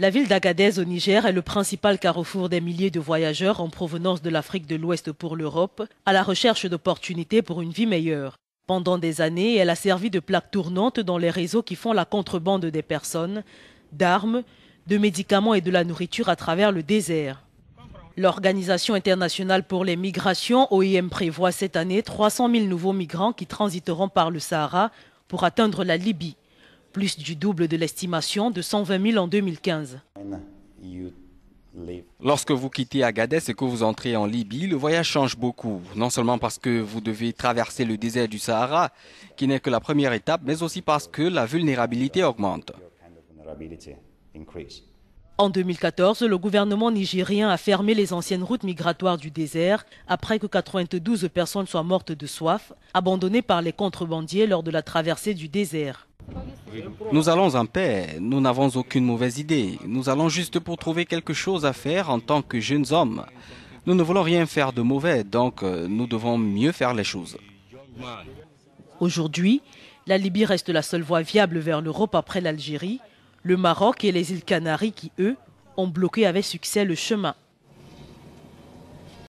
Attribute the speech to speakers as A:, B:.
A: La ville d'Agadez au Niger est le principal carrefour des milliers de voyageurs en provenance de l'Afrique de l'Ouest pour l'Europe, à la recherche d'opportunités pour une vie meilleure. Pendant des années, elle a servi de plaque tournante dans les réseaux qui font la contrebande des personnes, d'armes, de médicaments et de la nourriture à travers le désert. L'Organisation internationale pour les migrations, OIM, prévoit cette année 300 000 nouveaux migrants qui transiteront par le Sahara pour atteindre la Libye plus du double de l'estimation de 120 000 en 2015.
B: Lorsque vous quittez Agadez et que vous entrez en Libye, le voyage change beaucoup, non seulement parce que vous devez traverser le désert du Sahara, qui n'est que la première étape, mais aussi parce que la vulnérabilité augmente.
A: En 2014, le gouvernement nigérien a fermé les anciennes routes migratoires du désert après que 92 personnes soient mortes de soif, abandonnées par les contrebandiers lors de la traversée du désert.
B: Nous allons en paix, nous n'avons aucune mauvaise idée, nous allons juste pour trouver quelque chose à faire en tant que jeunes hommes. Nous ne voulons rien faire de mauvais, donc euh, nous devons mieux faire les choses.
A: Aujourd'hui, la Libye reste la seule voie viable vers l'Europe après l'Algérie, le Maroc et les îles Canaries qui, eux, ont bloqué avec succès le chemin.